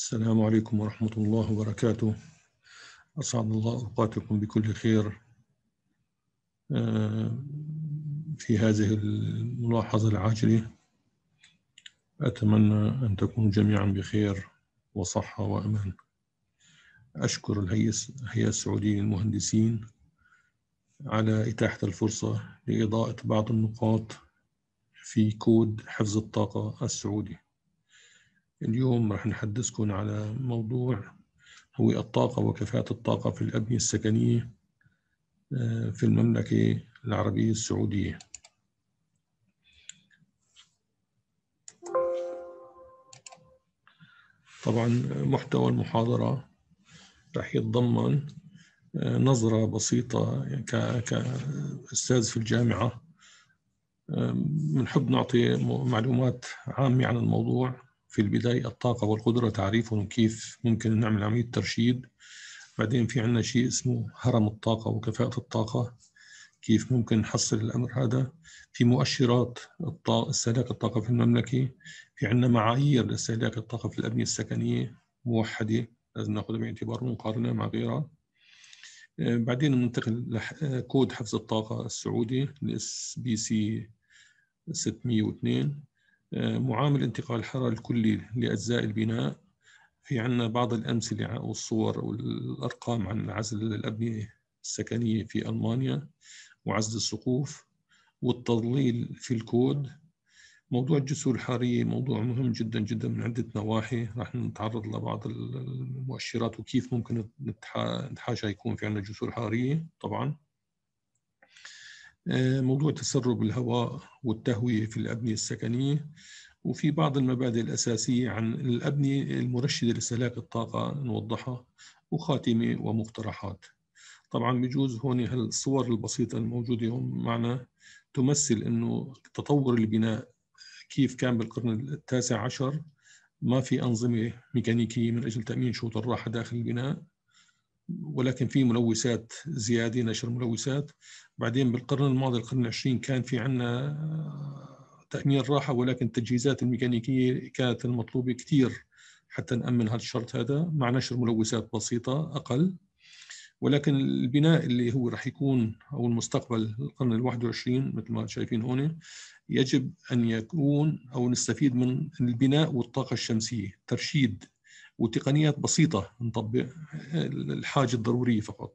السلام عليكم ورحمة الله وبركاته أسعد الله أوقاتكم بكل خير آه، في هذه الملاحظة العاجلة أتمنى أن تكونوا جميعا بخير وصحة وأمان أشكر الهيئة السعودية للمهندسين على إتاحة الفرصة لإضاءة بعض النقاط في كود حفظ الطاقة السعودي اليوم راح نحدثكم على موضوع هو الطاقة وكفاءة الطاقة في الأبنية السكنية آه، في المملكة العربية السعودية طبعا محتوى المحاضرة راح يتضمن آه، نظرة بسيطة كأستاذ في الجامعة بنحب آه، نعطي معلومات عامة عن الموضوع في البداية الطاقة والقدرة تعريفهم كيف ممكن نعمل عملية ترشيد بعدين في عندنا شيء اسمه هرم الطاقة وكفاءة الطاقة كيف ممكن نحصل الأمر هذا في مؤشرات استهلاك الطاقة في المملكة في عندنا معايير لاستهلاك الطاقة في الأبنية السكنية موحدة لازم ناخذها باعتبار مقارنة مع غيرها آه، بعدين ننتقل لكود آه، حفظ الطاقة السعودي الاس بي سي 602 معامل انتقال الحرارة الكلي لأجزاء البناء في عندنا بعض الأمثلة والصور والارقام عن عزل الأبنية السكنية في ألمانيا وعزل السقوف والتضليل في الكود موضوع الجسور الحرارية موضوع مهم جدا جدا من عدة نواحي راح نتعرض لبعض المؤشرات وكيف ممكن نتحاشى يكون في عندنا جسور حرارية طبعا آه، موضوع تسرب الهواء والتهوية في الأبنية السكنية وفي بعض المبادئ الأساسية عن الأبنية المرشدة لسلاك الطاقة نوضحها وخاتمة ومقترحات طبعا بجوز هون هالصور البسيطة الموجودة هون معنا تمثل أنه تطور البناء كيف كان بالقرن التاسع عشر ما في أنظمة ميكانيكية من أجل تأمين شروط الراحة داخل البناء ولكن في ملوثات زياده نشر ملوثات بعدين بالقرن الماضي القرن العشرين كان في عندنا تامين راحه ولكن التجهيزات الميكانيكيه كانت المطلوبه كثير حتى نامن هذا الشرط هذا مع نشر ملوثات بسيطه اقل ولكن البناء اللي هو راح يكون او المستقبل القرن ال 21 مثل ما شايفين هون يجب ان يكون او نستفيد من البناء والطاقه الشمسيه ترشيد وتقنيات بسيطة نطبق الحاجة الضرورية فقط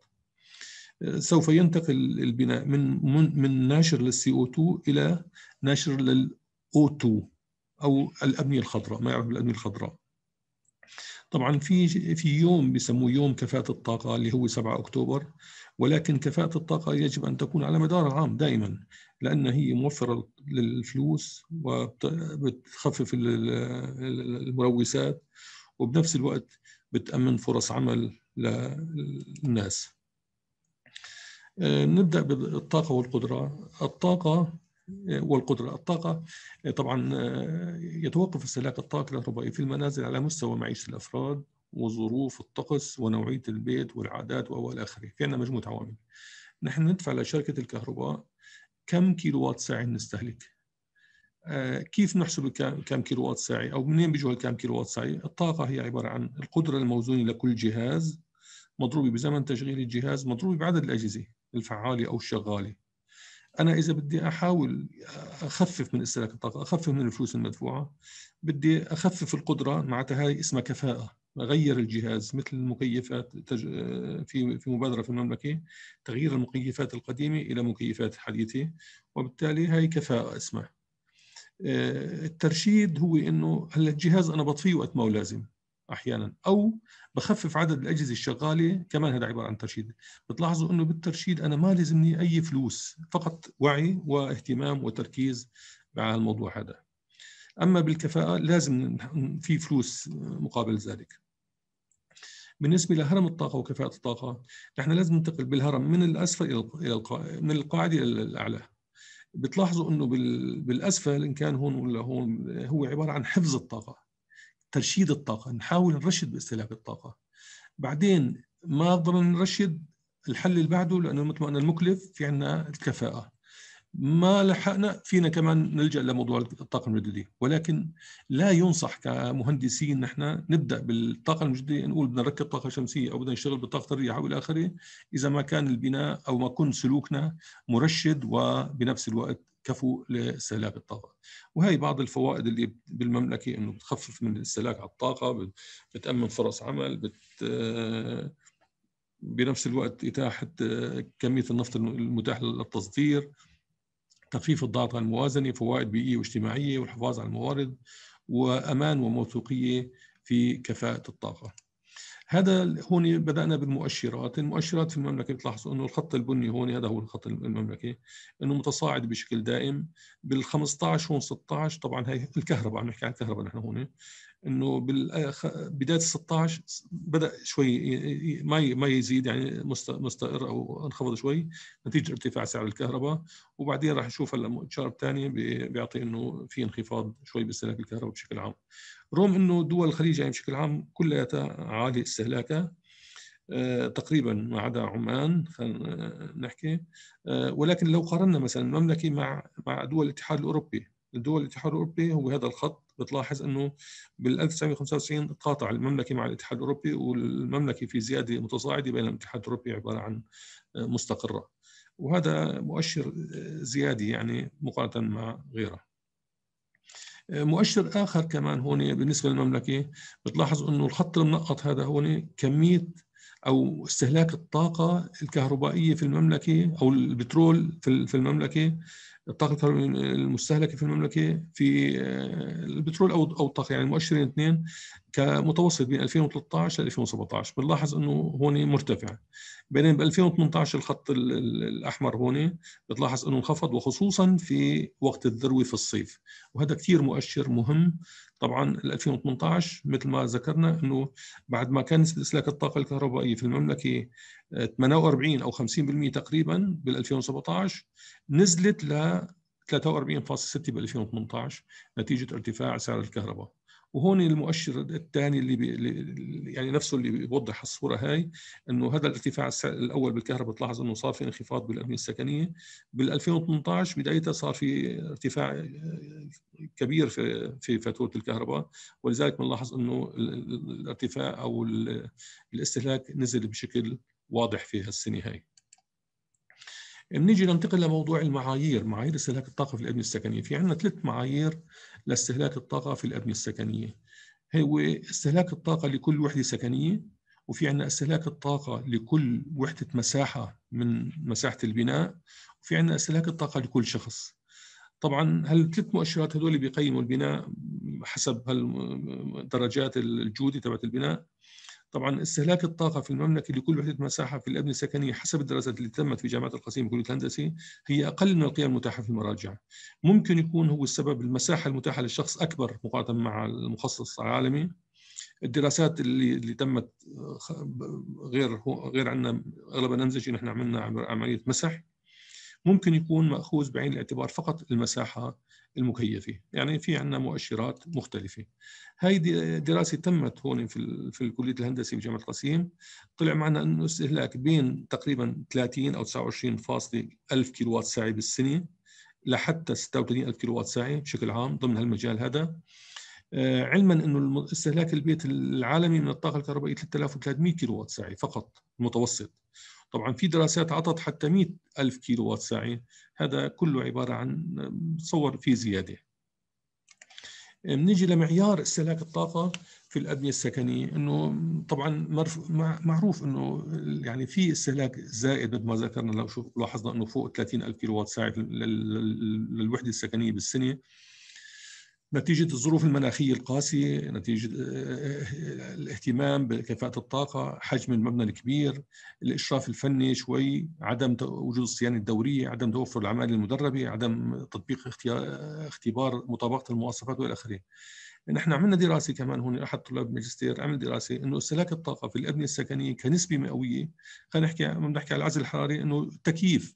سوف ينتقل البناء من من, من ناشر للسي او 2 الى ناشر للأو 2 او الابنيه الخضراء ما يعرف بالابنيه الخضراء طبعا في في يوم بسموه يوم كفاءه الطاقه اللي هو 7 اكتوبر ولكن كفاءه الطاقه يجب ان تكون على مدار العام دائما لان هي موفره للفلوس وبتخفف الملوثات وبنفس الوقت بتأمن فرص عمل للناس آه، نبدأ بالطاقة والقدرة الطاقة آه، والقدرة الطاقة آه، طبعا يتوقف استهلاك الطاقة الكهربائية في المنازل على مستوى معيشة الأفراد وظروف الطقس ونوعية البيت والعادات وإلى آخره في عنا مجموعة عوامل نحن ندفع لشركة الكهرباء كم كيلو واط ساعة نستهلك آه، كيف نحسب كم كيلو وات ساعي او منين بيجوا الكم كيلو وات ساعي الطاقه هي عباره عن القدره الموزونه لكل جهاز مضروبه بزمن تشغيل الجهاز مضروبه بعدد الاجهزه الفعاله او الشغاله انا اذا بدي احاول اخفف من استهلاك الطاقه اخفف من الفلوس المدفوعه بدي اخفف القدره معناتها هاي اسمها كفاءه غير الجهاز مثل المكيفات في في مبادره في المملكه تغيير المكيفات القديمه الى مكيفات حديثه وبالتالي هاي كفاءه اسمها آه، الترشيد هو انه هلا الجهاز انا بطفيه وقت ما هو لازم احيانا او بخفف عدد الاجهزه الشغاله كمان هذا عباره عن ترشيد بتلاحظوا انه بالترشيد انا ما لازمني اي فلوس فقط وعي واهتمام وتركيز مع الموضوع هذا اما بالكفاءه لازم في فلوس مقابل ذلك بالنسبه لهرم الطاقه وكفاءه الطاقه نحن لازم ننتقل بالهرم من الاسفل الى من القاعده الى الاعلى بتلاحظوا انه بالاسفل ان كان هون ولا هون هو عباره عن حفظ الطاقه ترشيد الطاقه نحاول نرشد باستهلاك الطاقه بعدين ما ضلنا نرشد الحل اللي بعده لانه مثل ما قلنا المكلف في عندنا الكفاءه ما لحقنا فينا كمان نلجا لموضوع الطاقه المجدده ولكن لا ينصح كمهندسين نحن نبدا بالطاقه المجدده نقول بدنا نركب طاقه شمسيه او بدنا نشتغل بطاقه الرياح او الى اخره اذا ما كان البناء او ما كن سلوكنا مرشد وبنفس الوقت كفو لاستهلاك الطاقه وهي بعض الفوائد اللي بالمملكه انه بتخفف من الاستهلاك على الطاقه بتامن فرص عمل بت بنفس الوقت اتاحه كميه النفط المتاح للتصدير تخفيف الضغط على الموازنه فوائد بيئيه واجتماعيه والحفاظ على الموارد وامان وموثوقيه في كفاءه الطاقه هذا هون بدانا بالمؤشرات المؤشرات في المملكه بتلاحظوا انه الخط البني هون هذا هو الخط المملكه انه متصاعد بشكل دائم بال15 هون 16 طبعا هي الكهرباء عم نحكي عن الكهرباء نحن هون انه بدايه ال 16 بدا شوي ما ما يزيد يعني مستقر او انخفض شوي نتيجه ارتفاع سعر الكهرباء وبعدين راح نشوف هلا تشارت ثاني بيعطي انه في انخفاض شوي بالسلاك الكهرباء بشكل عام رغم انه دول الخليج يعني بشكل عام كلها عالي استهلاكها آه، تقريبا ما عدا عمان خلينا نحكي آه، ولكن لو قارنا مثلا المملكه مع مع دول الاتحاد الاوروبي دول الاتحاد الاوروبي هو هذا الخط بتلاحظ انه بال 1995 تقاطع المملكه مع الاتحاد الاوروبي والمملكه في زياده متصاعده بين الاتحاد الاوروبي عباره عن آه، مستقره وهذا مؤشر زيادي يعني مقارنه مع غيره مؤشر اخر كمان هون بالنسبه للمملكه بتلاحظ انه الخط المنقط هذا هون كميه او استهلاك الطاقه الكهربائيه في المملكه او البترول في المملكه الطاقه المستهلكه في المملكه في آه، البترول او او الطاقه يعني المؤشرين الاثنين كمتوسط بين 2013 ل 2017 بنلاحظ انه هون مرتفع بينما ب 2018 الخط الاحمر هون بتلاحظ انه انخفض وخصوصا في وقت الذروه في الصيف وهذا كثير مؤشر مهم طبعا 2018 مثل ما ذكرنا انه بعد ما كان نسبه اسلاك الطاقه الكهربائيه في المملكه 48 او 50% تقريبا بال 2017 نزلت ل 43.6 بال 2018 نتيجه ارتفاع سعر الكهرباء وهون المؤشر الثاني اللي بي يعني نفسه اللي بيوضح الصوره هاي انه هذا الارتفاع الاول بالكهرباء بتلاحظ انه صار في انخفاض بالابنيه السكنيه بال 2018 بدايتها صار في ارتفاع كبير في في فاتوره الكهرباء ولذلك بنلاحظ انه الارتفاع او الاستهلاك نزل بشكل واضح في هالسنه هاي بنيجي ننتقل لموضوع المعايير معايير استهلاك الطاقه في الابنيه السكنيه في عندنا ثلاث معايير لاستهلاك الطاقه في الابنيه السكنيه هو استهلاك الطاقه لكل وحده سكنيه وفي عندنا استهلاك الطاقه لكل وحده مساحه من مساحه البناء وفي عندنا استهلاك الطاقه لكل شخص طبعا هالثلاث مؤشرات هذول بيقيموا البناء حسب هالدرجات الجوده تبعت البناء طبعا استهلاك الطاقه في المملكه لكل وحده مساحه في الابنيه السكنيه حسب الدراسات اللي تمت في جامعه القصيم بكليه الهندسه هي اقل من القيم المتاحه في المراجع. ممكن يكون هو السبب المساحه المتاحه للشخص اكبر مقارنه مع المخصص العالمي. الدراسات اللي اللي تمت غير غير عندنا اغلبها النمذجه نحن عملنا عمليه مسح ممكن يكون ماخوذ بعين الاعتبار فقط المساحه المكيفه يعني في عندنا مؤشرات مختلفه هاي دراسه تمت هون في في كليه الهندسه بجامعه القصيم طلع معنا انه استهلاك بين تقريبا 30 او 29 فاصلة ألف وات ساعه بالسنه لحتى 36 ألف وات ساعه بشكل عام ضمن هالمجال هذا آه، علما انه استهلاك البيت العالمي من الطاقه الكهربائيه 3300 وات ساعه فقط المتوسط طبعا في دراسات عطت حتى 100 ألف كيلو وات ساعة هذا كله عبارة عن صور في زيادة بنيجي لمعيار استهلاك الطاقة في الأبنية السكنية إنه طبعا معروف إنه يعني في استهلاك زائد مثل ما ذكرنا لو لاحظنا إنه فوق 30 ألف كيلو وات ساعة للوحدة السكنية بالسنة نتيجة الظروف المناخية القاسية نتيجة آه، آه، آه، الاهتمام بكفاءة الطاقة حجم المبنى الكبير الإشراف الفني شوي عدم وجود الصيانة الدورية عدم توفر العمالة المدربة عدم تطبيق اختبار مطابقة المواصفات وإلى آخره نحن عملنا دراسة كمان هون أحد طلاب الماجستير عمل دراسة إنه استهلاك الطاقة في الأبنية السكنية كنسبة مئوية خلينا نحكي عم نحكي على العزل الحراري إنه تكييف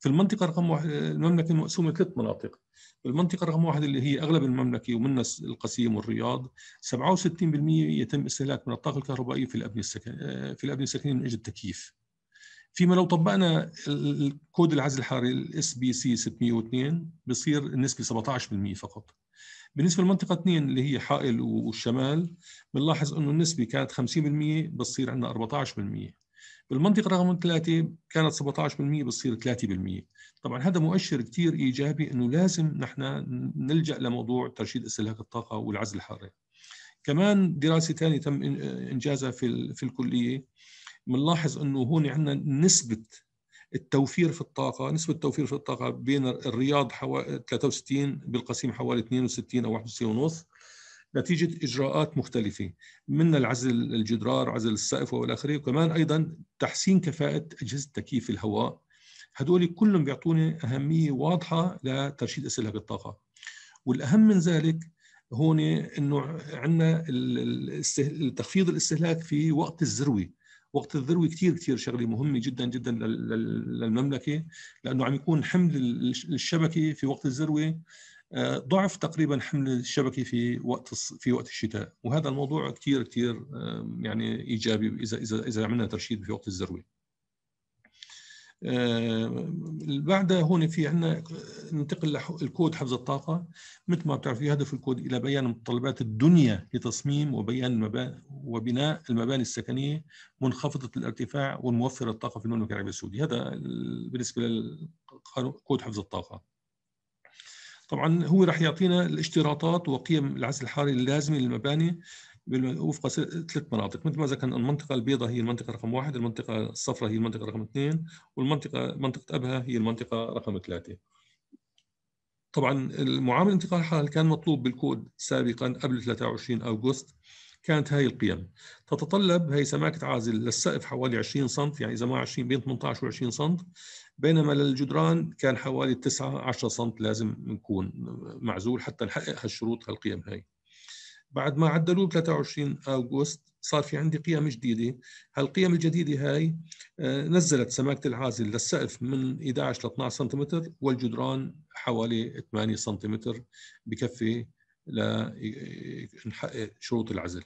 في المنطقه رقم واحد المملكه مقسومه ثلاث مناطق المنطقه رقم واحد اللي هي اغلب المملكه ومنها القصيم والرياض 67% يتم استهلاك من الطاقه الكهربائيه في الابنيه السكنيه في الابنيه السكنيه من اجل التكييف فيما لو طبقنا الكود العزل الحراري الاس بي سي 602 بصير النسبه 17% فقط بالنسبه لمنطقه 2 اللي هي حائل والشمال بنلاحظ انه النسبه كانت 50% بتصير عندنا 14% بالمنطقه رقم ثلاثه كانت 17% بتصير 3% طبعا هذا مؤشر كثير ايجابي انه لازم نحن نلجا لموضوع ترشيد استهلاك الطاقه والعزل الحراري كمان دراسه ثانيه تم انجازها في في الكليه بنلاحظ انه هون عندنا نسبه التوفير في الطاقه نسبه التوفير في الطاقه بين الرياض حوالي 63 بالقصيم حوالي 62 او 61 ونص نتيجه اجراءات مختلفه من العزل الجدران عزل السقف والى اخره وكمان ايضا تحسين كفاءه اجهزه تكييف الهواء هدول كلهم بيعطوني اهميه واضحه لترشيد اسلاك الطاقه والاهم من ذلك هون انه عندنا تخفيض الاستهلاك في وقت الذروه وقت الذروه كثير كثير شغله مهمه جدا جدا للمملكه لانه عم يكون حمل الشبكه في وقت الذروه آه، ضعف تقريبا حمل الشبكه في وقت في وقت الشتاء وهذا الموضوع كثير كثير يعني ايجابي اذا اذا اذا عملنا ترشيد في وقت الذروه. بعد هون في عندنا ننتقل للكود حفظ الطاقة مثل ما بتعرفوا يهدف الكود إلى بيان متطلبات الدنيا لتصميم وبيان المباني وبناء المباني السكنية منخفضة الارتفاع والموفرة الطاقة في المملكة العربية السعودية هذا بالنسبة لكود حفظ الطاقة طبعا هو راح يعطينا الاشتراطات وقيم العزل الحراري اللازمه للمباني وفق ثلاث مناطق مثل ما ذكرنا المنطقه البيضاء هي المنطقه رقم واحد المنطقه الصفراء هي المنطقه رقم اثنين والمنطقه منطقه ابها هي المنطقه رقم ثلاثه طبعا المعامل انتقال الحراري كان مطلوب بالكود سابقا قبل 23 اغسطس كانت هاي القيم تتطلب هي سماكه عازل للسقف حوالي 20 سم يعني اذا ما 20 بين 18 و 20 سم بينما للجدران كان حوالي 9 10 سم لازم نكون معزول حتى نحقق هالشروط هالقيم هاي بعد ما عدلوه 23 اغسطس صار في عندي قيم جديده هالقيم الجديده هاي آه، نزلت سماكه العازل للسقف من 11 ل 12 سم والجدران حوالي 8 سم بكفي لنحقق شروط العزل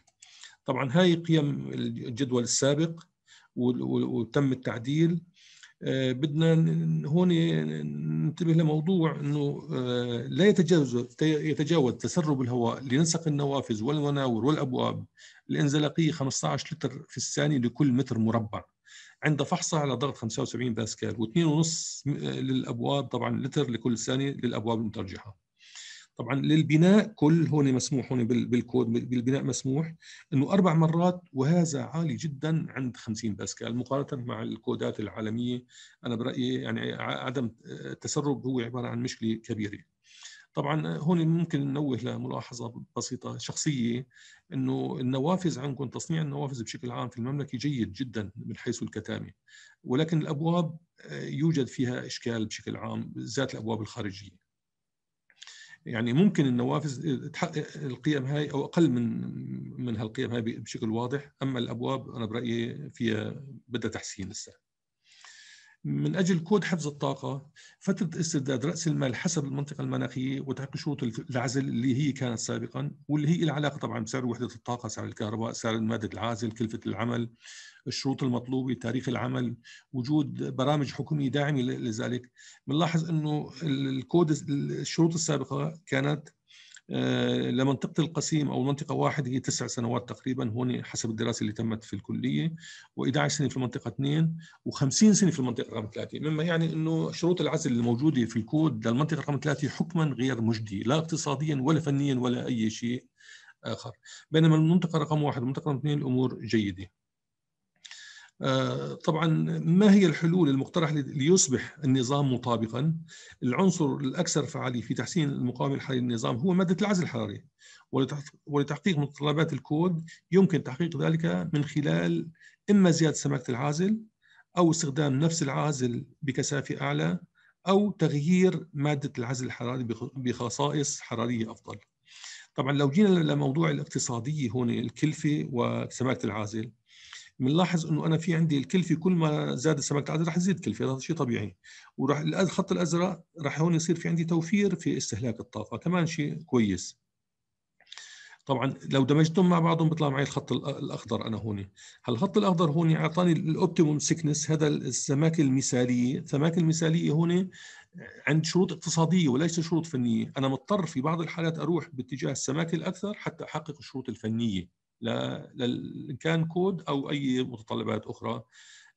طبعا هاي قيم الجدول السابق وتم التعديل آه، بدنا هون ننتبه لموضوع انه آه، لا يتجاوز يتجاوز تسرب الهواء لنسق النوافذ والمناور والابواب الانزلاقيه 15 لتر في الثانيه لكل متر مربع عند فحصها على ضغط 75 باسكال و2.5 آه، للابواب طبعا لتر لكل ثانيه للابواب المترجحه. طبعا للبناء كل هون مسموح هون بالكود بالبناء مسموح انه اربع مرات وهذا عالي جدا عند 50 باسكال مقارنه مع الكودات العالميه انا برايي يعني عدم التسرب هو عباره عن مشكله كبيره طبعا هون ممكن ننوه لملاحظه بسيطه شخصيه انه النوافذ عندكم تصنيع النوافذ بشكل عام في المملكه جيد جدا من حيث الكتامه ولكن الابواب يوجد فيها اشكال بشكل عام بالذات الابواب الخارجيه يعني ممكن النوافذ تحقق القيم هاي او اقل من من هالقيم هاي بشكل واضح اما الابواب انا برايي فيها بدها تحسين لسه من أجل كود حفظ الطاقة فترة استرداد رأس المال حسب المنطقة المناخية وتحقيق شروط العزل اللي هي كانت سابقا واللي هي لها علاقة طبعا بسعر وحدة الطاقة سعر الكهرباء سعر المادة العازل كلفة العمل الشروط المطلوبة تاريخ العمل وجود برامج حكومية داعمة لذلك بنلاحظ أنه الكود الشروط السابقة كانت آه، لمنطقة القسيم أو منطقة واحد هي تسع سنوات تقريبا هون حسب الدراسة اللي تمت في الكلية و11 سنة في المنطقة اثنين و50 سنة في المنطقة رقم ثلاثة مما يعني أنه شروط العزل الموجودة في الكود للمنطقة رقم ثلاثة حكما غير مجدي لا اقتصاديا ولا فنيا ولا أي شيء آخر بينما المنطقة رقم واحد والمنطقة رقم اثنين الأمور جيدة آه، طبعا ما هي الحلول المقترحة ليصبح النظام مطابقا العنصر الأكثر فعالية في تحسين المقاومة الحرارية للنظام هو مادة العزل الحراري ولتحقيق متطلبات الكود يمكن تحقيق ذلك من خلال إما زيادة سماكة العازل أو استخدام نفس العازل بكثافة أعلى أو تغيير مادة العزل الحراري بخصائص حرارية أفضل طبعا لو جينا لموضوع الاقتصادي هون الكلفة وسماكة العازل بنلاحظ انه انا في عندي الكلفه كل ما زاد سمكه العدد رح تزيد كلفه هذا شيء طبيعي وراح الخط الازرق رح هون يصير في عندي توفير في استهلاك الطاقه كمان شيء كويس طبعا لو دمجتهم مع بعضهم بيطلع معي الخط الاخضر انا هون هالخط الاخضر هون اعطاني الاوبتيموم سكنس هذا السماكه المثاليه السماكه المثاليه هون عند شروط اقتصاديه وليس شروط فنيه انا مضطر في بعض الحالات اروح باتجاه السماكه الاكثر حتى احقق الشروط الفنيه ان كان كود او اي متطلبات اخرى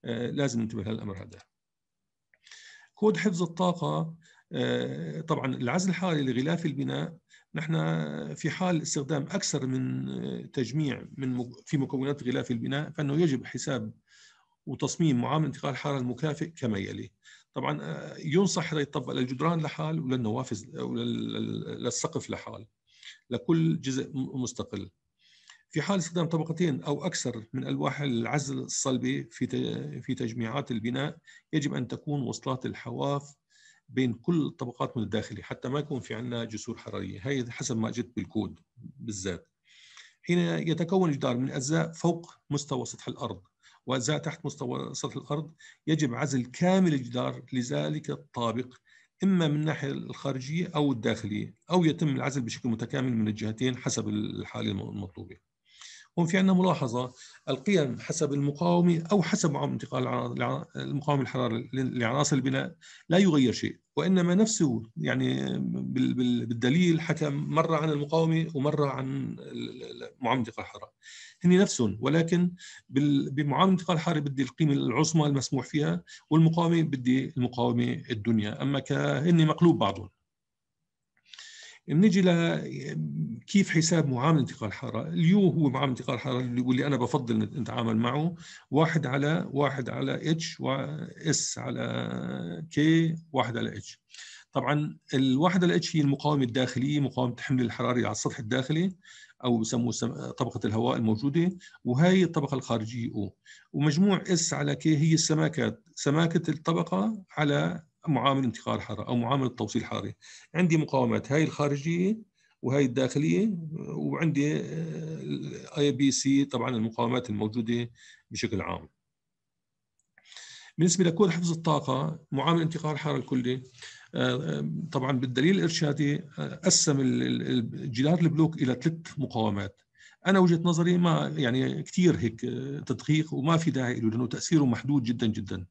آه، لازم ننتبه للامر هذا كود حفظ الطاقه آه، طبعا العزل الحراري لغلاف البناء نحن في حال استخدام اكثر من آه، تجميع من في مكونات غلاف البناء فانه يجب حساب وتصميم معامل انتقال الحراره المكافئ كما يلي طبعا ينصح يطبق للجدران لحال وللنوافذ وللسقف لحال لكل جزء مستقل في حال استخدام طبقتين أو أكثر من ألواح العزل الصلبه في في تجميعات البناء يجب أن تكون وصلات الحواف بين كل الطبقات من الداخلي حتى ما يكون في عندنا جسور حرارية هي حسب ما جد بالكود بالذات حين يتكون الجدار من أجزاء فوق مستوى سطح الأرض وأجزاء تحت مستوى سطح الأرض يجب عزل كامل الجدار لذلك الطابق إما من الناحية الخارجية أو الداخلية أو يتم العزل بشكل متكامل من الجهتين حسب الحالة المطلوبة هون في عندنا ملاحظه القيم حسب المقاومه او حسب انتقال المقاومه الحراره لعناصر البناء لا يغير شيء وانما نفسه يعني بالدليل حكم مره عن المقاومه ومره عن معامل انتقال الحراره هن نفسهم ولكن بمعامل انتقال الحراره بدي القيمه العظمى المسموح فيها والمقاومه بدي المقاومه الدنيا اما كهن مقلوب بعضهم بنيجي كيف حساب معامل انتقال الحراره اليو هو معامل انتقال الحراره واللي انا بفضل نتعامل معه واحد على واحد على اتش واس على كي واحد على اتش طبعا الواحد على اتش هي المقاومه الداخليه مقاومه الحمل الحراري على السطح الداخلي او بسموه طبقه الهواء الموجوده وهي الطبقه الخارجيه او ومجموع اس على كي هي السماكات سماكه الطبقه على معامل انتقال حرارة أو معامل توصيل حراري عندي مقاومات هاي الخارجية وهي الداخلية وعندي آه، اي بي سي طبعا المقاومات الموجودة بشكل عام بالنسبة لكل حفظ الطاقة معامل انتقال الحرارة الكلي آه، آه، طبعا بالدليل الإرشادي قسم الجدار البلوك إلى ثلاث مقاومات انا وجهه نظري ما يعني كثير هيك تدقيق وما في داعي له لانه تاثيره محدود جدا جدا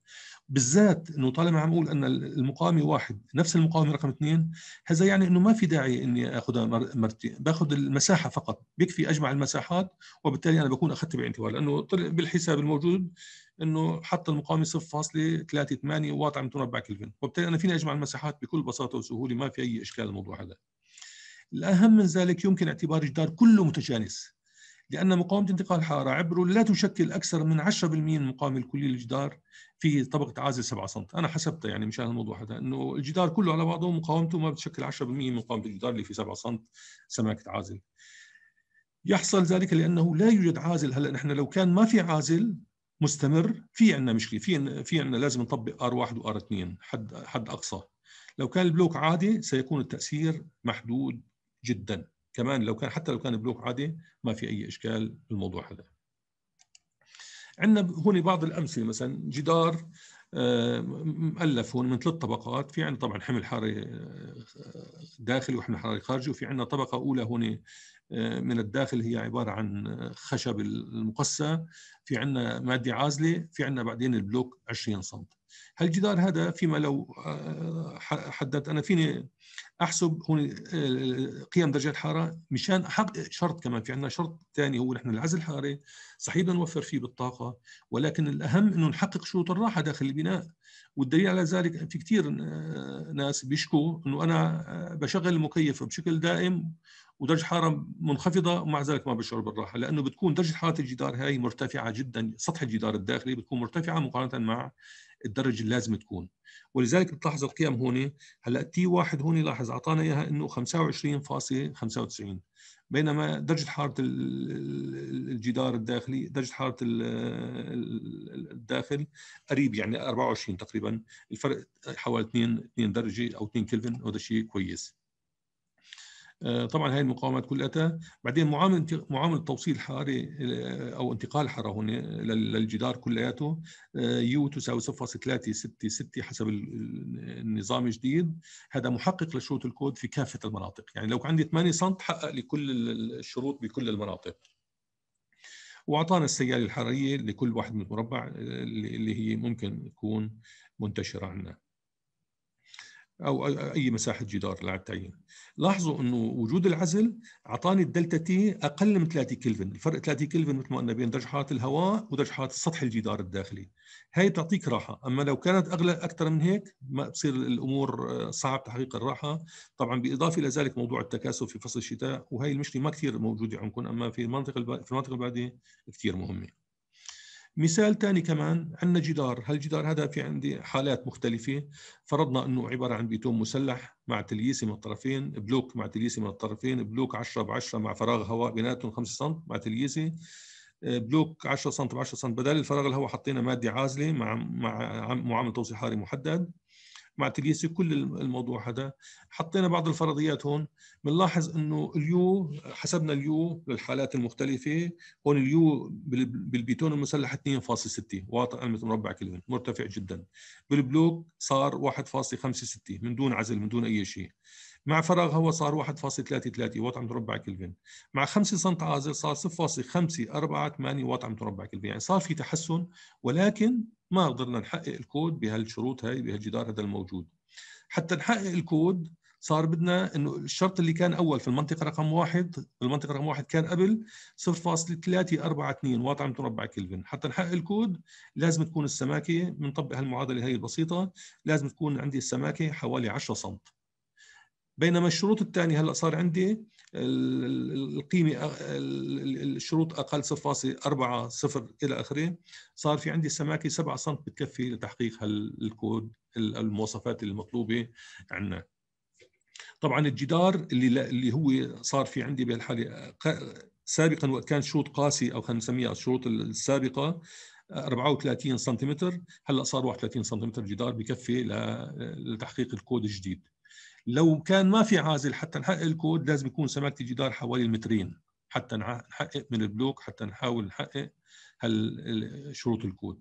بالذات انه طالما عم اقول ان المقاومه واحد نفس المقاومه رقم اثنين هذا يعني انه ما في داعي اني اخذها مرتين باخذ المساحه فقط بيكفي اجمع المساحات وبالتالي انا بكون اخذت الاعتبار لانه طلع بالحساب الموجود انه حط المقاومه 0.38 واط على متر مربع كلفن وبالتالي انا فيني اجمع المساحات بكل بساطه وسهوله ما في اي اشكال الموضوع هذا الاهم من ذلك يمكن اعتبار جدار كله متجانس لأن مقاومة انتقال الحرارة عبر لا تشكل أكثر من 10% من مقاومة الكلية للجدار في طبقة عازل 7 سم، أنا حسبتها يعني مشان الموضوع هذا إنه الجدار كله على بعضه مقاومته ما بتشكل 10% من مقاومة الجدار اللي في 7 سم سماكة عازل. يحصل ذلك لأنه لا يوجد عازل هلا نحن لو كان ما في عازل مستمر في عندنا مشكله في في عندنا لازم نطبق ار 1 وار 2 حد حد اقصى لو كان البلوك عادي سيكون التاثير محدود جدا كمان لو كان حتى لو كان بلوك عادي ما في اي اشكال بالموضوع هذا عندنا هون بعض الامثله مثلا جدار آه، مؤلف هون من ثلاث طبقات في عندنا طبعا حمل حراري آه، داخلي وحمل حراري خارجي وفي عندنا طبقه اولى هون آه، من الداخل هي عباره عن خشب المقسى في عندنا ماده عازله في عندنا بعدين البلوك 20 سم هالجدار هذا فيما لو حددت انا فيني احسب هون آه، قيم درجات الحراره مشان احقق شرط كمان في عندنا شرط ثاني هو نحن العزل الحراري صحيح بدنا نوفر فيه بالطاقه ولكن الاهم انه نحقق شروط الراحه داخل البناء والدليل على ذلك في كثير آه، ناس بيشكوا انه انا آه، بشغل المكيف بشكل دائم ودرجه حراره منخفضه ومع ذلك ما بشعر بالراحه لانه بتكون درجه حراره الجدار هاي مرتفعه جدا سطح الجدار الداخلي بتكون مرتفعه مقارنه مع الدرجه اللي لازم تكون ولذلك بتلاحظ القيم هون هلا تي واحد هون لاحظ اعطانا اياها انه 25.95 بينما درجه حراره الجدار الداخلي درجه حراره الداخل قريب يعني 24 تقريبا الفرق حوالي 2 2 درجه او 2 كلفن وهذا شيء كويس آه، طبعا هاي المقاومات كلها بعدين معامل معامل توصيل حراري آه، او انتقال حراره هون للجدار كلياته آه، يو تساوي 0.366 حسب النظام الجديد هذا محقق لشروط الكود في كافه المناطق يعني لو عندي 8 سم حقق لي كل الشروط بكل المناطق واعطانا السياله الحراريه لكل واحد من المربع اللي هي ممكن تكون منتشره عندنا او اي مساحه جدار لا تعيين لاحظوا انه وجود العزل اعطاني الدلتا تي اقل من 3 كلفن الفرق 3 كلفن مثل ما قلنا بين درجه حراره الهواء ودرجه حراره سطح الجدار الداخلي هاي تعطيك راحه اما لو كانت اغلى اكثر من هيك ما بصير الامور آه، صعب تحقيق الراحه طبعا بالاضافه الى ذلك موضوع التكاثف في فصل الشتاء وهي المشكله ما كثير موجوده عندكم اما في المنطقه في المناطق البعيده كثير مهمه مثال ثاني كمان عندنا جدار هالجدار هذا في عندي حالات مختلفة فرضنا أنه عبارة عن بيتون مسلح مع تلييسة من الطرفين بلوك مع تلييسة من الطرفين بلوك 10 ب 10 مع فراغ هواء بيناتهم 5 سم مع تلييسة آه، بلوك 10 سم ب 10 سم بدل الفراغ الهواء حطينا مادة عازلة مع مع معامل توصيل حراري محدد مع تقيس كل الموضوع هذا حطينا بعض الفرضيات هون بنلاحظ انه اليو حسبنا اليو للحالات المختلفه هون اليو بالبيتون المسلح 2.60 واطئ على مربع كلفن مرتفع جدا بالبلوك صار 1.65 من دون عزل من دون اي شيء مع فراغ هواء صار 1.33 واط عم تربع كلفن مع 5 سم عازل صار 0.548 واط عم تربع كلفن يعني صار في تحسن ولكن ما قدرنا نحقق الكود بهالشروط هاي بهالجدار هذا الموجود حتى نحقق الكود صار بدنا انه الشرط اللي كان اول في المنطقه رقم واحد المنطقه رقم واحد كان قبل 0.342 واط عم تربع كلفن حتى نحقق الكود لازم تكون السماكه بنطبق هالمعادله هي البسيطه لازم تكون عندي السماكه حوالي 10 سم بينما الشروط الثانيه هلا صار عندي القيمه الشروط اقل 0.40 الى اخره صار في عندي سماكه 7 سم بتكفي لتحقيق هالكود المواصفات المطلوبه عندنا طبعا الجدار اللي اللي هو صار في عندي بهالحاله سابقا وقت كان شروط قاسي او خلينا نسميها الشروط السابقه 34 سم هلا صار 31 سم جدار بكفي لتحقيق الكود الجديد لو كان ما في عازل حتى نحقق الكود لازم يكون سماكه الجدار حوالي المترين حتى نحقق من البلوك حتى نحاول نحقق شروط الكود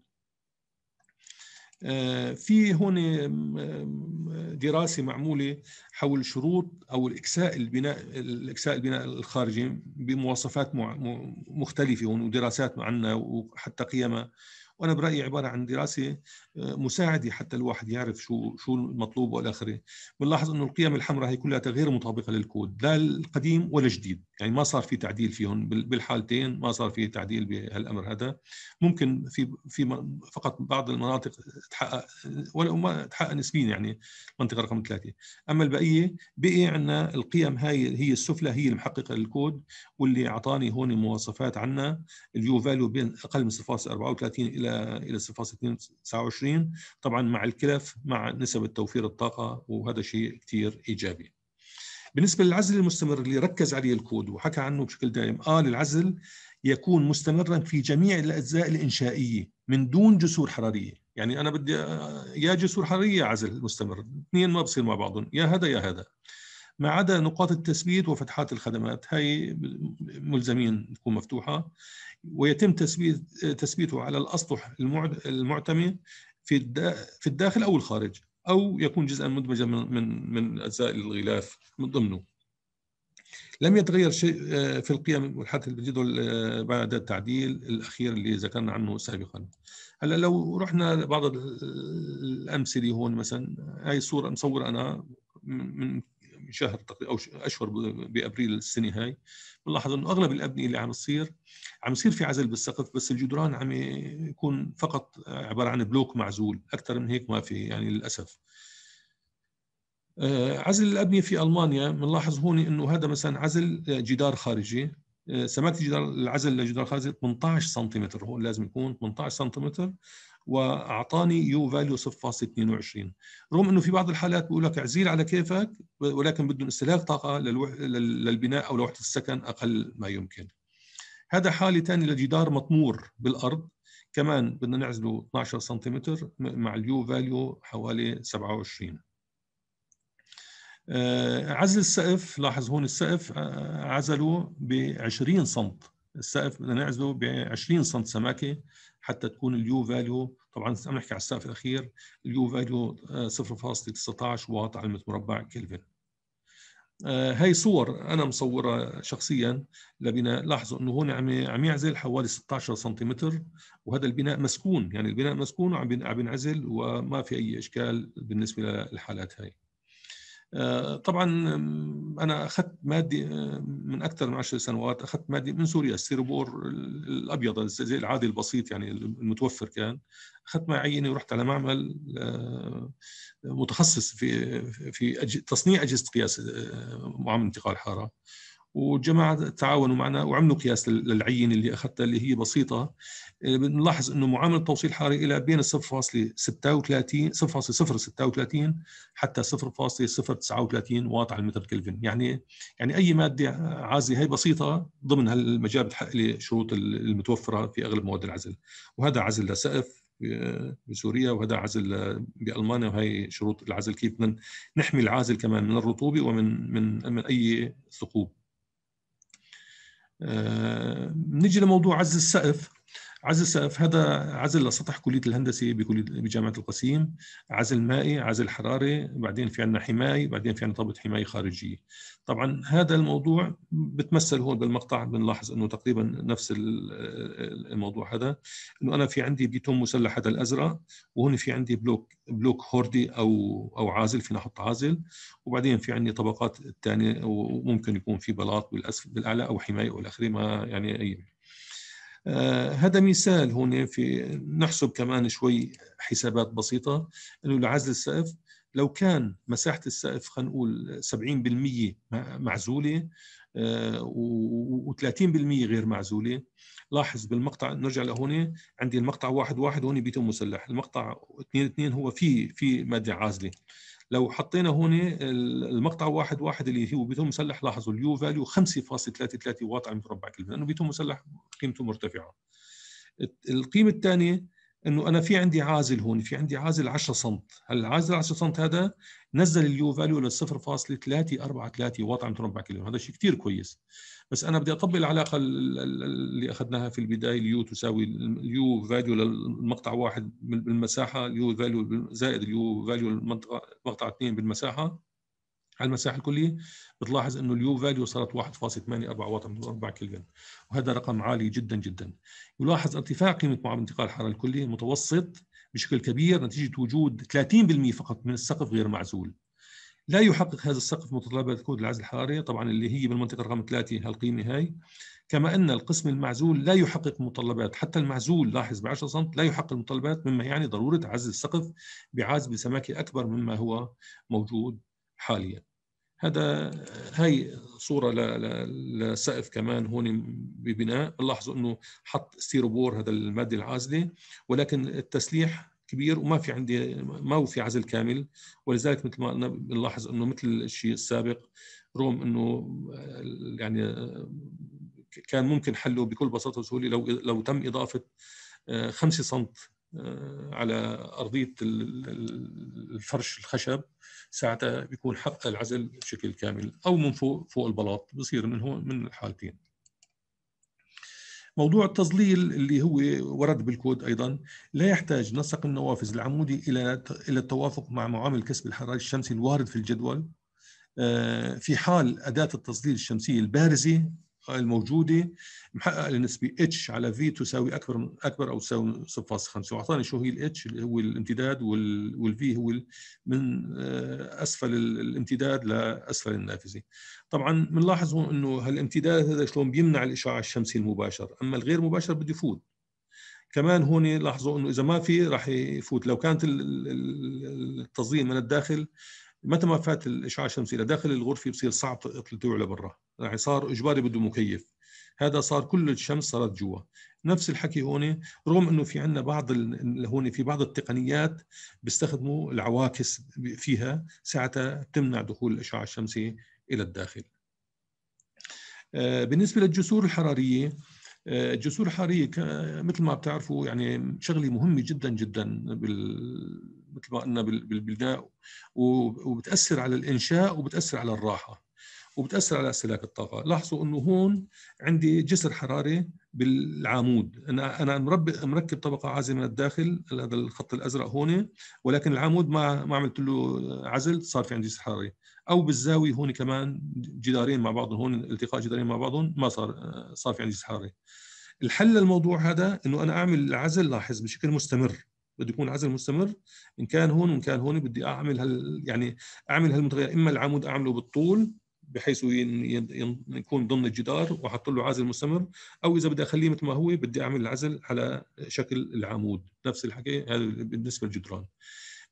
آه، في هون دراسه معموله حول شروط او الاكساء البناء الاكساء البناء الخارجي بمواصفات مختلفه ودراسات عنا وحتى قيمها وانا برايي عباره عن دراسه آه، مساعده حتى الواحد يعرف شو شو المطلوب والى اخره بنلاحظ انه القيم الحمراء هي كلها غير مطابقه للكود لا القديم ولا الجديد يعني ما صار في تعديل فيهم بالحالتين ما صار في تعديل بهالامر هذا ممكن في في فقط بعض المناطق تحقق ولا ما تحقق نسبيا يعني المنطقه رقم ثلاثه اما البقيه بقي عندنا القيم هاي هي السفلى هي المحققه للكود واللي اعطاني هون مواصفات عنا اليو فاليو بين اقل من 0.34 الى الى 0.29 طبعا مع الكلف مع نسبه توفير الطاقه وهذا شيء كثير ايجابي. بالنسبه للعزل المستمر اللي ركز عليه الكود وحكى عنه بشكل دائم قال آه، العزل يكون مستمرا في جميع الاجزاء الانشائيه من دون جسور حراريه، يعني انا بدي آه، يا جسور حراريه يا عزل مستمر، اثنين ما بصير مع بعضهم، يا هذا يا هذا. ما عدا نقاط التثبيت وفتحات الخدمات هي ملزمين تكون مفتوحة ويتم تثبيت تثبيته على الأسطح المعتمة في في الداخل أو الخارج أو يكون جزءا مدمجا من من من أجزاء الغلاف من ضمنه لم يتغير شيء آه، في القيم والحث الجدول آه، بعد التعديل الاخير اللي ذكرنا عنه سابقا هلا لو رحنا بعض الامثله هون مثلا هاي الصوره مصوره انا من شهر او اشهر بابريل السنه هاي بنلاحظ انه اغلب الابنيه اللي عم تصير عم يصير في عزل بالسقف بس الجدران عم يكون فقط عباره عن بلوك معزول اكثر من هيك ما في يعني للاسف آه، عزل الابنيه في المانيا بنلاحظ هون انه هذا مثلا عزل آه، جدار خارجي آه، سماكه الجدار العزل لجدار خارجي 18 سم هو لازم يكون 18 سم واعطاني يو فاليو 0.22 رغم انه في بعض الحالات بيقول لك اعزيل على كيفك ولكن بدهم استهلاك طاقه للبناء او لوحده السكن اقل ما يمكن هذا حالة ثاني لجدار مطمور بالارض كمان بدنا نعزله 12 سنتيمتر مع اليو فاليو حوالي 27 آه، عزل السقف لاحظ هون السقف آه، عزله ب 20 سم السقف بدنا نعزله ب 20 سم سماكه حتى تكون اليو فاليو طبعا عم نحكي على السقف الاخير اليو فاليو 0.19 آه، واط على المتر مربع كلفن آه، هاي صور انا مصورها شخصيا لبناء لاحظوا انه هون عم عم يعزل حوالي 16 سنتيمتر وهذا البناء مسكون يعني البناء مسكون وعم بينعزل وما في اي اشكال بالنسبه للحالات هاي آه، طبعا انا اخذت مادي من اكثر من عشر سنوات اخذت مادي من سوريا السيربور الابيض زي العادي البسيط يعني المتوفر كان اخذت معي عينه ورحت على معمل آه، متخصص في في تصنيع اجهزه قياس آه، معامل انتقال حاره وجماعة تعاونوا معنا وعملوا قياس للعينه اللي اخذتها اللي هي بسيطه آه، بنلاحظ انه معامله التوصيل الحراري الى بين 0.36 0.036 حتى 0.039 واط على المتر كلفن يعني يعني اي ماده عازله هي بسيطه ضمن هالمجال بتحقق لي شروط المتوفره في اغلب مواد العزل وهذا عزل لسقف آه، بسوريا وهذا عزل بالمانيا وهي شروط العزل كيف بدنا نحمي العازل كمان من الرطوبه ومن من من اي ثقوب آه، نجي لموضوع عز السقف عزل سقف هذا عزل لسطح كليه الهندسه بكليه بجامعه القسيم عزل مائي عزل حراري بعدين في عندنا حمايه بعدين في عندنا طابه حمايه خارجيه طبعا هذا الموضوع بتمثل هون بالمقطع بنلاحظ انه تقريبا نفس الموضوع هذا انه انا في عندي بيتون مسلح هذا الازرق وهون في عندي بلوك بلوك هوردي او او عازل فينا نحط عازل وبعدين في عندي طبقات الثانيه وممكن يكون في بلاط بالاسفل بالاعلى او حمايه والى اخره ما يعني اي آه، هذا مثال هون في نحسب كمان شوي حسابات بسيطة أنه لعزل السقف لو كان مساحة السقف خلينا نقول 70% معزولة آه، و30% غير معزولة لاحظ بالمقطع نرجع لهون عندي المقطع واحد واحد هون بيتم مسلح المقطع اثنين اثنين هو في في مادة عازلة لو حطينا هون المقطع واحد واحد اللي هو بيتم مسلح لاحظوا اليو فاليو 5.33 واط على المربع مربع لانه بيتم مسلح قيمته مرتفعه القيمه الثانيه انه انا في عندي عازل هون في عندي عازل 10 سم هل العازل 10 سم هذا نزل اليو فاليو ل 0.343 واط عم تربع كيلو هذا شيء كثير كويس بس انا بدي اطبق العلاقه اللي اخذناها في البدايه اليو تساوي اليو فاليو للمقطع واحد بالمساحه اليو فاليو زائد اليو فاليو للمقطع اثنين بالمساحه على المساحه الكليه بتلاحظ انه اليو فاليو صارت 1.84 واط من 4 كلفن وهذا رقم عالي جدا جدا يلاحظ ارتفاع قيمه معامل انتقال الحراره الكلي متوسط بشكل كبير نتيجه وجود 30% فقط من السقف غير معزول لا يحقق هذا السقف متطلبات كود العزل الحراري طبعا اللي هي بالمنطقه رقم 3 هالقيمه هاي كما ان القسم المعزول لا يحقق متطلبات حتى المعزول لاحظ ب 10 سم لا يحقق المتطلبات مما يعني ضروره عزل السقف بعازل سماكي اكبر مما هو موجود حاليا هذا هاي صوره لسقف كمان هون ببناء بنلاحظوا انه حط ستيروبور هذا الماده العازله ولكن التسليح كبير وما في عندي ما هو في عزل كامل ولذلك مثل ما قلنا بنلاحظ انه مثل الشيء السابق رغم انه يعني كان ممكن حله بكل بساطه وسهوله لو لو تم اضافه 5 آه، سم آه، على ارضيه الفرش الخشب ساعتها بيكون حق العزل بشكل كامل او من فوق فوق البلاط بصير من هو من الحالتين موضوع التظليل اللي هو ورد بالكود ايضا لا يحتاج نسق النوافذ العمودي الى الى التوافق مع معامل كسب الحراره الشمسي الوارد في الجدول آه، في حال اداه التظليل الشمسيه البارزه الموجوده محقق النسبه اتش على في تساوي اكبر من اكبر او تساوي 0.5 واعطاني شو هي الاتش اللي هو الامتداد والفي هو من آه، اسفل الامتداد لاسفل النافذه طبعا بنلاحظ انه هالامتداد هذا شلون بيمنع الاشعاع الشمسي المباشر اما الغير مباشر بده يفوت كمان هون لاحظوا انه اذا ما في راح يفوت لو كانت التصدير من الداخل متى ما فات الاشعاع الشمسي الى داخل الغرفه بصير صعب تطلعه لبرا يعني صار اجباري بده مكيف هذا صار كل الشمس صارت جوا نفس الحكي هون رغم انه في عندنا بعض هون في بعض التقنيات بيستخدموا العواكس فيها ساعتها بتمنع دخول الاشعاع الشمسي الى الداخل آه، بالنسبه للجسور الحراريه آه، الجسور الحراريه مثل ما بتعرفوا يعني شغله مهمه جدا جدا بال مثل ما قلنا بالبناء وبتأثر على الإنشاء وبتأثر على الراحة وبتأثر على استهلاك الطاقة لاحظوا أنه هون عندي جسر حراري بالعمود أنا أنا مرب... مركب طبقة عازلة من الداخل هذا الخط الأزرق هون ولكن العمود ما ما عملت له عزل صار في عندي جسر حراري أو بالزاوية هون كمان جدارين مع بعضهم هون التقاء جدارين مع بعضهم ما صار صار في عندي جسر حراري الحل للموضوع هذا انه انا اعمل العزل لاحظ بشكل مستمر بده يكون عزل مستمر ان كان هون وان كان هون بدي اعمل هال يعني اعمل هالمتغير اما العمود اعمله بالطول بحيث يكون ضمن الجدار واحط له عازل مستمر او اذا بدي اخليه مثل ما هو بدي اعمل العزل على شكل العمود نفس الحكي هذا بالنسبه للجدران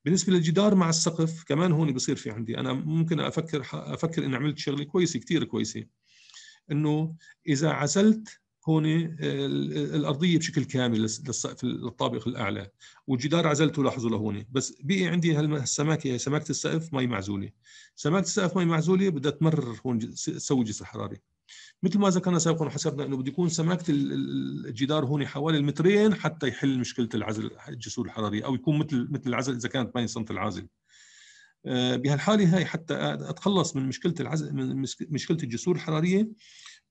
بالنسبه للجدار مع السقف كمان هون بصير في عندي انا ممكن افكر افكر اني عملت شغله كويسه كثير كويسه انه اذا عزلت هون آه، الارضيه بشكل كامل للسقف الطابق الاعلى والجدار عزلته لاحظوا لهون بس بقي عندي هالسماكه يعني سماكه السقف مي معزوله سماكه السقف مي معزوله بدها تمرر هون تسوي جسر حراري مثل ما ذكرنا سابقا وحسبنا انه بده يكون سماكه الجدار هون حوالي المترين حتى يحل مشكله العزل الجسور الحراري او يكون مثل مثل العزل اذا كانت 8 سم العازل آه، بهالحاله هاي حتى اتخلص من مشكله العزل من مشكله الجسور الحراريه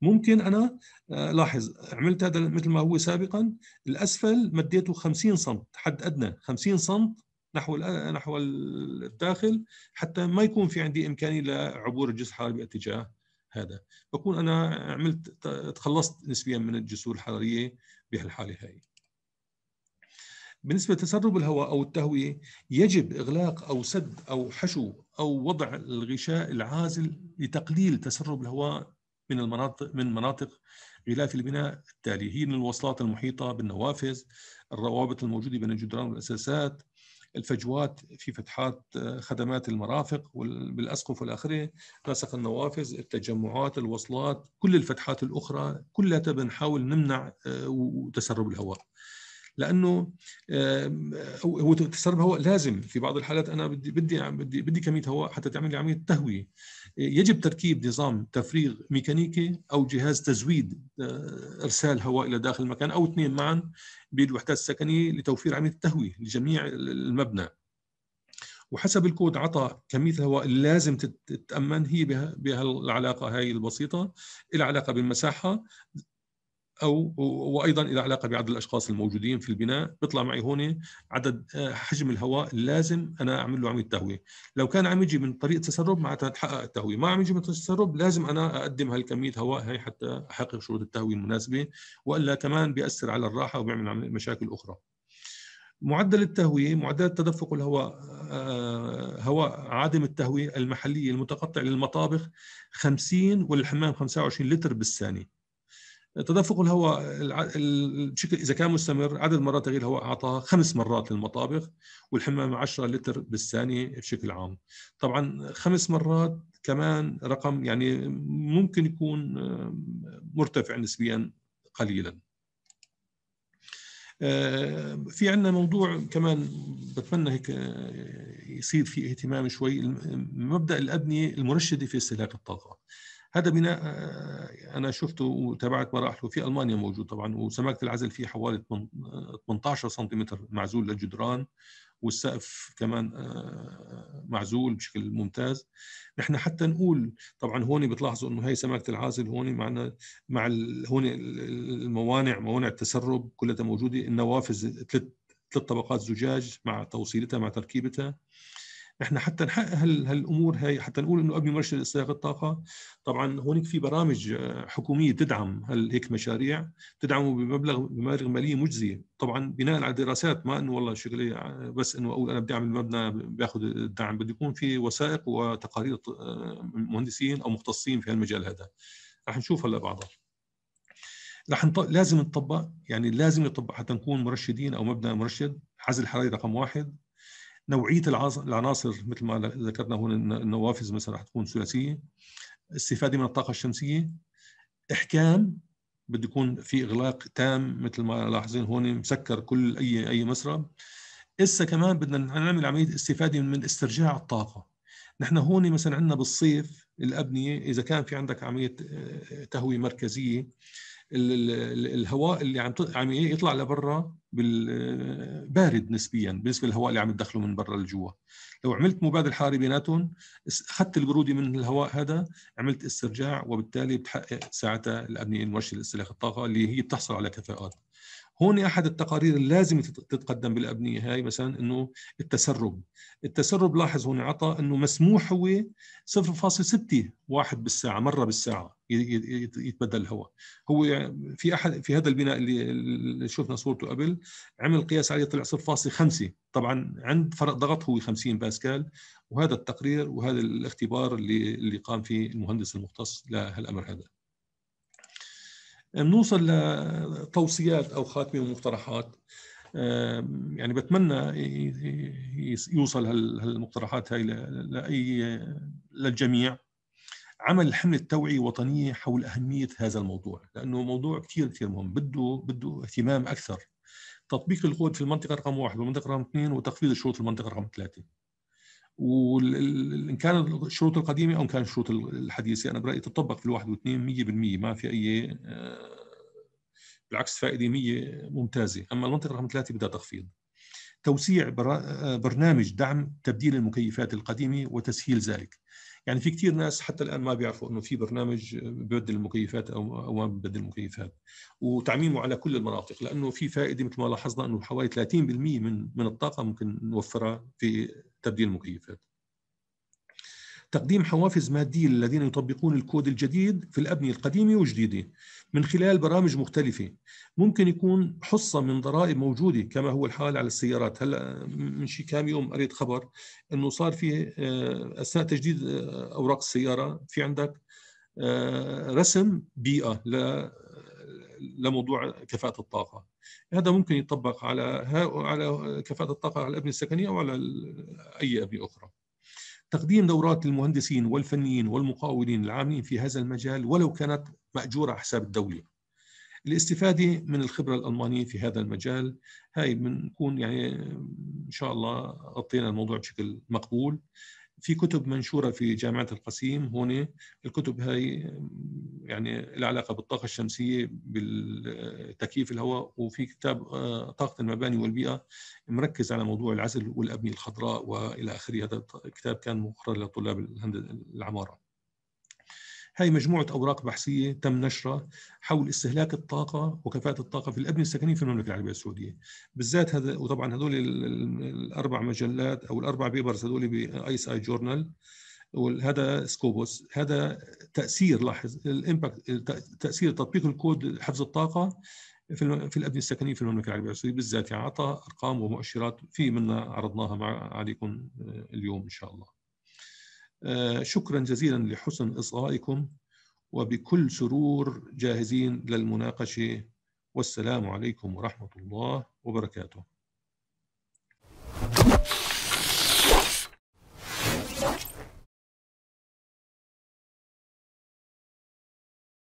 ممكن انا آه، لاحظ عملت هذا مثل ما هو سابقا الاسفل مديته 50 سم حد ادنى 50 سم نحو آه، نحو الداخل حتى ما يكون في عندي امكانيه لعبور الجسر الحراري باتجاه هذا بكون انا عملت تخلصت نسبيا من الجسور الحراريه بهالحاله هاي بالنسبه لتسرب الهواء او التهويه يجب اغلاق او سد او حشو او وضع الغشاء العازل لتقليل تسرب الهواء من المناطق من مناطق غلاف البناء التالي هي من الوصلات المحيطه بالنوافذ الروابط الموجوده بين الجدران والاساسات الفجوات في فتحات آه، خدمات المرافق بالاسقف والاخره راسخ النوافذ التجمعات الوصلات كل الفتحات الاخرى كلها بنحاول نمنع آه، تسرب الهواء لانه آه، هو تسرب هواء لازم في بعض الحالات انا بدي بدي بدي بدي كميه هواء حتى تعمل لي عمليه تهويه يجب تركيب نظام تفريغ ميكانيكي او جهاز تزويد آه، ارسال هواء الى داخل المكان او اثنين معا بيد الوحدات السكنيه لتوفير عمليه التهويه لجميع المبنى. وحسب الكود عطى كميه الهواء اللي لازم تتامن هي بهالعلاقه هاي البسيطه العلاقه بالمساحه او وايضا اذا علاقه بعدد الاشخاص الموجودين في البناء بيطلع معي هون عدد آه، حجم الهواء اللازم انا اعمل له عمليه تهويه لو كان عم يجي من طريق تسرب معناتها تحقق التهويه ما عم يجي من طريق لازم انا اقدم هالكميه هواء هي حتى احقق شروط التهويه المناسبه والا كمان بياثر على الراحه وبيعمل مشاكل اخرى معدل التهوية معدلات تدفق الهواء آه، هواء عادم التهوية المحلية المتقطع للمطابخ 50 وللحمام 25 لتر بالثانية تدفق الهواء بشكل اذا كان مستمر عدد مرات تغيير الهواء اعطاها خمس مرات للمطابخ والحمام 10 لتر بالثانيه بشكل عام. طبعا خمس مرات كمان رقم يعني ممكن يكون مرتفع نسبيا قليلا. آه، في عندنا موضوع كمان بتمنى هيك آه، يصير في اهتمام شوي مبدا الابنيه المرشده في استهلاك الطاقه. هذا بناء آه، انا شفته وتابعت مراحله في المانيا موجود طبعا وسماكه العزل فيه حوالي 18 آه، سنتيمتر معزول للجدران والسقف كمان آه، معزول بشكل ممتاز نحن حتى نقول طبعا هون بتلاحظوا انه هي سماكه العازل هون معنا مع هون الموانع موانع التسرب كلها موجوده النوافذ ثلاث ثلاث طبقات زجاج مع توصيلتها مع تركيبتها احنا حتى نحقق هالامور هاي حتى نقول انه ابني مرشد استهلاك الطاقه طبعا هونيك في برامج آه، حكوميه تدعم هيك مشاريع تدعمه بمبلغ بمبالغ ماليه مجزيه طبعا بناء على دراسات ما انه والله شغلي آه، بس انه اقول انا بدي اعمل مبنى باخذ الدعم بده يكون في وثائق وتقارير آه، مهندسين او مختصين في هالمجال هذا رح نشوف هلا بعضها رح نط... لازم نطبق يعني لازم يطبق حتى نكون مرشدين او مبنى مرشد عزل حراري رقم واحد نوعيه العناصر مثل ما ذكرنا هون النوافذ مثلا رح تكون ثلاثيه استفاده من الطاقه الشمسيه احكام بده يكون في اغلاق تام مثل ما لاحظين هون مسكر كل اي اي مسرب هسه كمان بدنا نعمل عمليه استفاده من استرجاع الطاقه نحن هون مثلا عندنا بالصيف الابنيه اذا كان في عندك عمليه آه، تهويه مركزيه الهواء اللي عم عم يطلع لبرا بارد نسبيا بالنسبه للهواء اللي عم يدخله من برا لجوا لو عملت مبادل حراري بيناتهم اخذت البروده من الهواء هذا عملت استرجاع وبالتالي بتحقق ساعتها الابنيه المرشده لاستهلاك الطاقه اللي هي بتحصل على كفاءات هون احد التقارير اللي لازم تتقدم بالابنيه هاي مثلا انه التسرب التسرب لاحظ هون عطى انه مسموح هو 0.6 واحد بالساعه مره بالساعه يتبدل الهواء هو في احد في هذا البناء اللي شفنا صورته قبل عمل قياس عليه طلع 0.5 طبعا عند فرق ضغط هو 50 باسكال وهذا التقرير وهذا الاختبار اللي اللي قام فيه المهندس المختص لهالامر هذا بنوصل آه، لتوصيات او خاتمه ومقترحات يعني بتمنى يوصل هالمقترحات هاي لاي للجميع عمل حملة توعية وطنية حول أهمية هذا الموضوع لأنه موضوع كثير كثير مهم بده بده اهتمام أكثر تطبيق الغود في المنطقة رقم واحد والمنطقة رقم اثنين وتخفيض الشروط في المنطقة رقم ثلاثة وان كان الشروط القديمه او ان كان الشروط الحديثه انا برايي تطبق في الواحد واثنين 100% ما في اي آه، بالعكس فائده 100 ممتازه، اما المنطقه رقم ثلاثه بدها تخفيض. توسيع آه، برنامج دعم تبديل المكيفات القديمه وتسهيل ذلك. يعني في كثير ناس حتى الان ما بيعرفوا انه في برنامج ببدل المكيفات او او ما ببدل المكيفات وتعميمه على كل المناطق لانه في فائده مثل ما لاحظنا انه حوالي 30% من من الطاقه ممكن نوفرها في تبديل المكيفات تقديم حوافز مادية للذين يطبقون الكود الجديد في الأبنية القديمة والجديدة من خلال برامج مختلفة ممكن يكون حصة من ضرائب موجودة كما هو الحال على السيارات هلا من شي كام يوم قريت خبر أنه صار في آه، أثناء تجديد آه، أوراق السيارة في عندك آه، رسم بيئة لموضوع كفاءة الطاقة هذا ممكن يطبق على على كفاءة الطاقة على الأبنية السكنية وعلى أي أبنية أخرى. تقديم دورات للمهندسين والفنيين والمقاولين العاملين في هذا المجال ولو كانت مأجورة حساب الدولة. الاستفادة من الخبرة الألمانية في هذا المجال هاي بنكون يعني إن شاء الله غطينا الموضوع بشكل مقبول في كتب منشوره في جامعه القسيم هون الكتب هاي يعني العلاقه بالطاقه الشمسيه بالتكييف الهواء وفي كتاب آه، طاقه المباني والبيئه مركز على موضوع العزل والابنيه الخضراء والى اخره هذا الكتاب كان مقرر لطلاب العماره هاي مجموعة أوراق بحثية تم نشرها حول استهلاك الطاقة وكفاءة الطاقة في الأبنية السكنية في المملكة العربية السعودية بالذات هذا وطبعا هذول الأربع مجلات أو الأربع بيبرز هذول بآيس آي جورنال وهذا سكوبوس هذا تأثير لاحظ الإمباكت تأثير تطبيق الكود حفظ الطاقة في في الابنيه السكنيه في المملكه العربيه السعوديه بالذات يعني اعطى ارقام ومؤشرات في منا عرضناها مع عليكم آه، اليوم ان شاء الله. آه، شكرا جزيلا لحسن إصغائكم وبكل سرور جاهزين للمناقشة والسلام عليكم ورحمة الله وبركاته